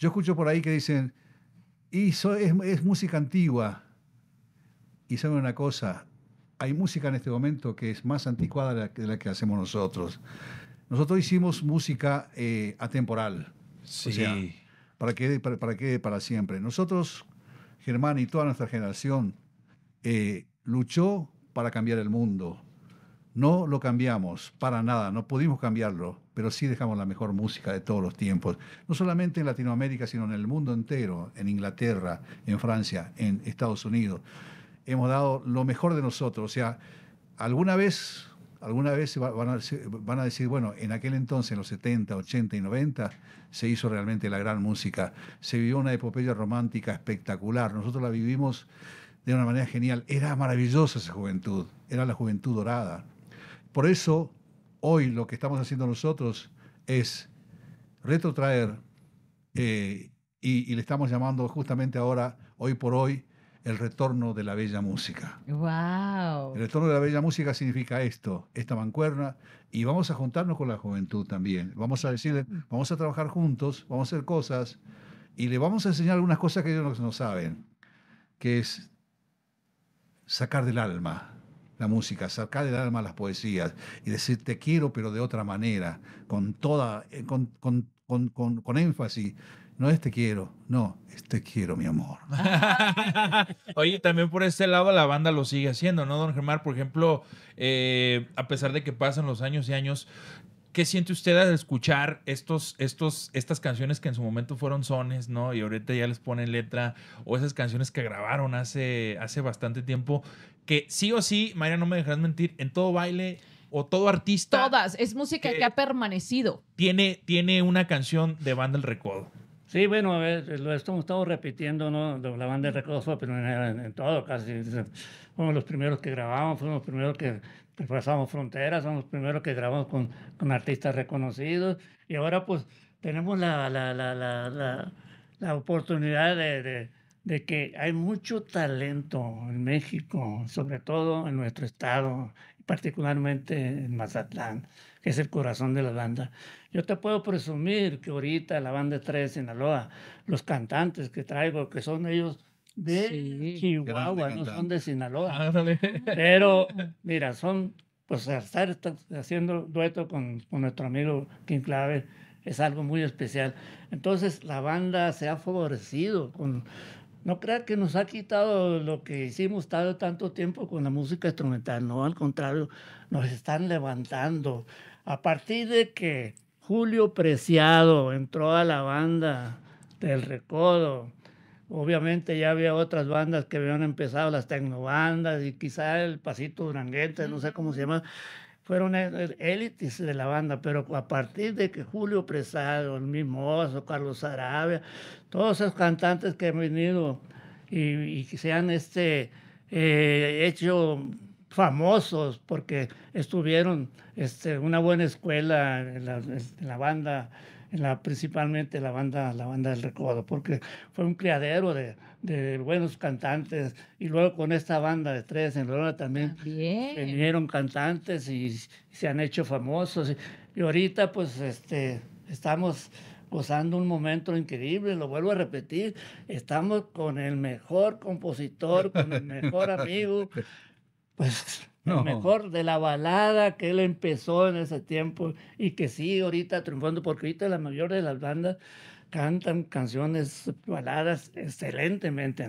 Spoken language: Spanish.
Yo escucho por ahí que dicen, y es, música antigua. Y saben una cosa, hay música en este momento que es más anticuada de la, que hacemos nosotros. Nosotros hicimos música eh, atemporal. Sí. para que para, para, que, para siempre. Nosotros, Germán y toda nuestra generación, eh, luchó para cambiar el mundo. No lo cambiamos, para nada, no pudimos cambiarlo pero sí dejamos la mejor música de todos los tiempos, no solamente en Latinoamérica, sino en el mundo entero, en Inglaterra, en Francia, en Estados Unidos. Hemos dado lo mejor de nosotros, o sea, alguna vez, alguna vez van a, van a decir, bueno, en aquel entonces, en los 70, 80 y 90, se hizo realmente la gran música, se vivió una epopeya romántica espectacular, nosotros la vivimos de una manera genial, era maravillosa esa juventud, era la juventud dorada. Por eso hoy lo que estamos haciendo nosotros es retrotraer eh, y, le estamos llamando justamente ahora, hoy por hoy, el retorno de la bella música. ¡Wow! El retorno de la bella música significa esto, esta mancuerna, y vamos a juntarnos con la juventud también. Vamos a decirle, vamos a trabajar juntos, vamos a hacer cosas, y le vamos a enseñar algunas cosas que ellos no saben, que es sacar del alma la música, sacar del alma las poesías y decir te quiero pero de otra manera, con toda, eh, con, con, énfasis. No es te quiero, no, es te quiero, mi amor. Oye, también por este lado la banda lo sigue haciendo, ¿no, don Germán? Por ejemplo, eh, a pesar de que pasan los años y años, ¿Qué siente usted al escuchar estos, estos, estas canciones que en su momento fueron sones, ¿no? Y ahorita ya les ponen letra, o esas canciones que grabaron hace, hace bastante tiempo, que sí o sí, María, no me dejarás mentir, en todo baile o todo artista. Todas, es música que, ha permanecido. Tiene, tiene una canción de Banda El Recodo. Sí, bueno, a ver, lo estamos estado repitiendo, ¿no? La banda El recodo fue en, en, todo, casi. Fuimos los primeros que grabamos, fuimos los primeros que Pasamos fronteras, somos los primeros que grabamos con, con, artistas reconocidos y ahora pues tenemos la, la, la, la oportunidad de, de, de, que hay mucho talento en México, sobre todo en nuestro estado, particularmente en Mazatlán, que es el corazón de la banda. Yo te puedo presumir que ahorita la banda 3 de Sinaloa, los cantantes que traigo, que son ellos de Chihuahua, no son de Sinaloa. Pero mira, son, pues estar, estar haciendo dueto con, nuestro amigo Kim Clave es algo muy especial. Entonces la banda se ha favorecido con... No crea que nos ha quitado lo que hicimos tanto, tanto tiempo con la música instrumental, no, al contrario, nos están levantando. A partir de que Julio Preciado entró a la banda del Recodo, Obviamente ya había otras bandas que habían empezado, las tecnobandas y quizá el Pasito Duranguete, no sé cómo se llama, fueron e, e, élites de la banda, pero a partir de que Julio Presado, el Mimoso, Carlos Arabia, todos esos cantantes que han venido y, que se han este, eh, hecho famosos porque estuvieron este, una buena escuela en la banda la, principalmente la banda, la banda del Recodo, porque fue un criadero de, buenos cantantes y luego con esta banda de tres en también vinieron cantantes y, se han hecho famosos. Y, y ahorita pues este, estamos gozando un momento increíble, lo vuelvo a repetir, estamos con el mejor compositor, con el mejor amigo, pues no. mejor de la balada que él empezó en ese tiempo y que sigue ahorita triunfando, porque ahorita la mayoría de las bandas cantan canciones baladas excelentemente, ¿no?